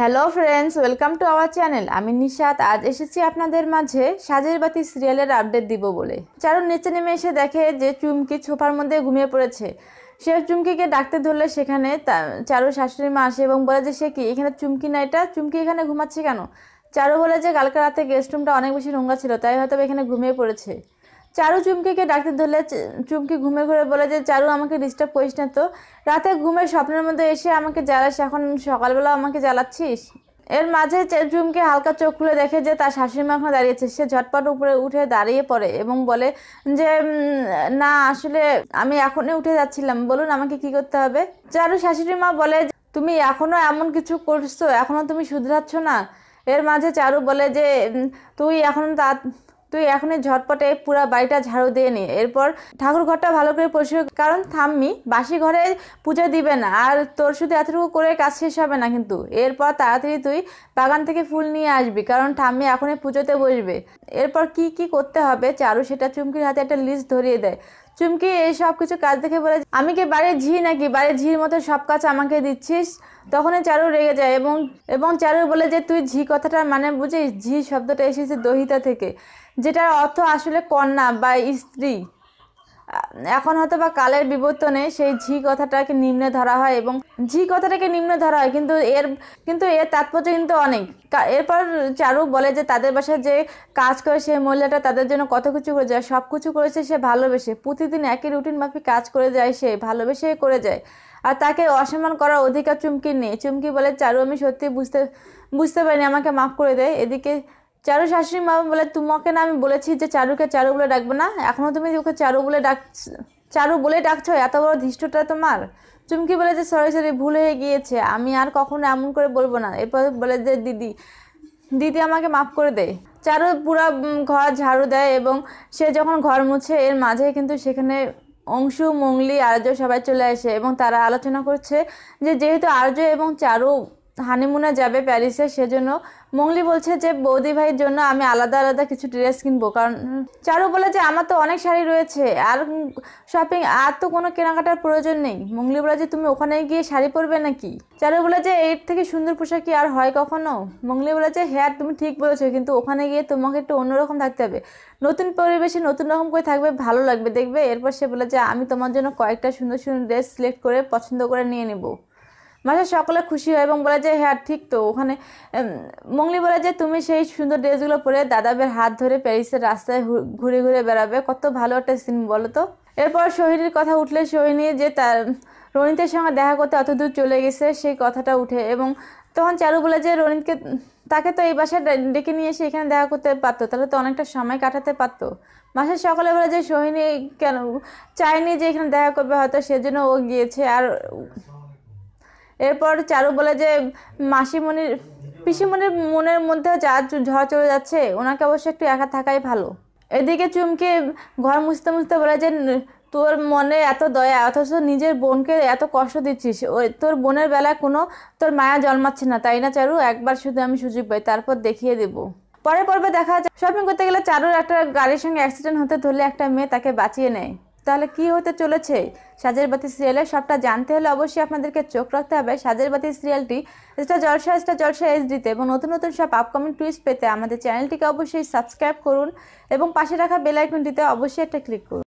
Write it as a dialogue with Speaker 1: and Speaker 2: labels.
Speaker 1: hello friends welcome to our channel আমি নিশাত আজ এসেছি আপনাদের মাঝে সাজের বাতি সিরিয়ালের আপডেট দিব বলে চারুর নিচে নেমে এসে দেখে যে চুমকি ছোপার মধ্যে ঘুমিয়ে পড়েছে সে চুমকিকে ডাকতে ধরলে সেখানে চারু শাশুড়ি মা আসে এবং বলে যে সে কি এখানে চুমকি না এটা চুমকি এখানে ঘুমাচ্ছে কেন চারু বলে যে কালকে রাতে গেস্ট রুমটা অনেক বেশি নোংরা ছিল তাই হয়তো এখানে ঘুমিয়ে পড়েছে চারু চুমকিকে ডাকতে ধরলে চুমকি ঘুমে ঘুরে বলে যে চারু আমাকে ডিস্টার্ব করিস না তো রাতে ঘুমের স্বপ্নের মধ্যে এসে আমাকে জ্বালাস এখন সকালবেলা আমাকে জ্বালাচ্ছিস এর মাঝে চুমকে হালকা চোখ খুলে দেখে যে তার মা এখন দাঁড়িয়েছে সে ঝটপট উপরে উঠে দাঁড়িয়ে পড়ে এবং বলে যে না আসলে আমি এখনই উঠে যাচ্ছিলাম বলুন আমাকে কি করতে হবে চারু শাশুড়ি মা বলে তুমি এখনো এমন কিছু করছো এখনো তুমি শুধরাচ্ছ না এর মাঝে চারু বলে যে তুই এখন তা তুই এখনই ঝটপটে পুরো বাড়িটা ঝাড়ু দিয়ে নে এরপর ঠাকুর ঘরটা ভালো করে পরিষ্কার কারণ থাম্মি বাসি ঘরে পুজো দিবে না আর তোর শুধু এতটুকু করে কাজ শেষ হবে না কিন্তু এরপর তাড়াতাড়ি তুই বাগান থেকে ফুল নিয়ে আসবি কারণ ঠাম্মি এখনই পুজোতে বসবে এরপর কি কি করতে হবে চারু সেটা চুমকির হাতে একটা লিস্ট ধরিয়ে দেয় চুমকি এই সব কিছু কাজ দেখে বলে আমি কি বাড়ির ঝি নাকি বাড়ির ঝির মতো সব কাজ আমাকে দিচ্ছিস তখনই চারু রেগে যায় এবং এবং চারু বলে যে তুই ঝি কথাটার মানে বুঝিস ঝি শব্দটা এসেছে দহিতা থেকে যেটার অর্থ আসলে কন্যা বা স্ত্রী এখন হয়তো বা কালের বিবর্তনে সেই ঝি কথাটাকে নিম্নে ধরা হয় এবং ঝি কথাটাকে নিম্নে ধরা হয় কিন্তু এর কিন্তু এর তাৎপর্য কিন্তু অনেক এরপর চারু বলে যে তাদের বাসায় যে কাজ করে সেই মহিলাটা তাদের জন্য কত কিছু করে যায় সব কিছু করেছে সে ভালোবেসে প্রতিদিন একই রুটিন মাফিক কাজ করে যায় সে ভালোবেসে করে যায় আর তাকে অসম্মান করার অধিকার চুমকি নেই চুমকি বলে চারু আমি সত্যি বুঝতে বুঝতে পারিনি আমাকে মাফ করে দেয় এদিকে চারু শাশুড়ি মা বলে তোমাকে না আমি বলেছি যে চারুকে চারু বলে ডাকবে না এখনও তুমি ওকে চারু বলে ডাক চারু বলে ডাকছো এত বড় ধৃষ্টটা তোমার চুমকি বলে যে সরি সরি ভুল হয়ে গিয়েছে আমি আর কখনো এমন করে বলবো না এরপর বলে যে দিদি দিদি আমাকে মাফ করে দেয় চারু পুরো ঘর ঝাড়ু দেয় এবং সে যখন ঘর মুছে এর মাঝে কিন্তু সেখানে অংশু মঙ্গলি আর্য সবাই চলে আসে এবং তারা আলোচনা করছে যে যেহেতু আর্য এবং চারু হানিমুনে যাবে প্যারিসে সেজন্য মঙ্গলি বলছে যে বৌদি ভাইয়ের জন্য আমি আলাদা আলাদা কিছু ড্রেস কিনবো কারণ চারু বলে যে আমার তো অনেক শাড়ি রয়েছে আর শপিং আর তো কোনো কেনাকাটার প্রয়োজন নেই মঙ্গলি বলে যে তুমি ওখানে গিয়ে শাড়ি পরবে নাকি চারু বলে যে এর থেকে সুন্দর পোশাক কি আর হয় কখনো মঙ্গলি বলে যে হ্যাঁ তুমি ঠিক বলেছো কিন্তু ওখানে গিয়ে তোমাকে একটু অন্যরকম থাকতে হবে নতুন পরিবেশে নতুন রকম করে থাকবে ভালো লাগবে দেখবে এরপর সে বলে যে আমি তোমার জন্য কয়েকটা সুন্দর সুন্দর ড্রেস সিলেক্ট করে পছন্দ করে নিয়ে নেবো বাসায় সকলে খুশি হয় এবং বলে যে হ্যাঁ ঠিক তো ওখানে মঙ্গলি বলে যে তুমি সেই সুন্দর ড্রেসগুলো পরে দাদাবের হাত ধরে প্যারিসের রাস্তায় ঘুরে ঘুরে বেড়াবে কত ভালো একটা সিন বলো তো এরপর সোহিনীর কথা উঠলে সোহিনী যে তার রণিতের সঙ্গে দেখা করতে অত দূর চলে গেছে সেই কথাটা উঠে এবং তখন চারু বলে যে রণিতকে তাকে তো এই বাসায় ডেকে নিয়ে এসে এখানে দেখা করতে পারতো তাহলে তো অনেকটা সময় কাটাতে পারতো মাসের সকালে বলে যে সোহিনী কেন চায়নি যে এখানে দেখা করবে হয়তো সেজন্য ও গিয়েছে আর এরপর চারু বলে যে মাসিমণির পিসিমণির মনের মধ্যে যা ঝড় চলে যাচ্ছে ওনাকে অবশ্য একটু একা থাকাই ভালো এদিকে চুমকে ঘর মুছতে মুছতে বলে যে তোর মনে এত দয়া অথচ নিজের বোনকে এত কষ্ট দিচ্ছিস ওই তোর বোনের বেলায় কোনো তোর মায়া জন্মাচ্ছে না তাই না চারু একবার শুধু আমি সুযোগ পাই তারপর দেখিয়ে দেবো পরে পর্বে দেখা যায় শপিং করতে গেলে চারুর একটা গাড়ির সঙ্গে অ্যাক্সিডেন্ট হতে ধরলে একটা মেয়ে তাকে বাঁচিয়ে নেয় তাহলে কি হতে চলেছে সাজের বাতি সিরিয়ালের সবটা জানতে হলে অবশ্যই আপনাদেরকে চোখ রাখতে হবে সাজেরবাতি সিরিয়ালটি এটা জলসা এটা জলসা এইচডিতে এবং নতুন নতুন সব আপকামিং টুইস্ট পেতে আমাদের চ্যানেলটিকে অবশ্যই সাবস্ক্রাইব করুন এবং পাশে রাখা বেল আইকনটিতে অবশ্যই একটা ক্লিক করুন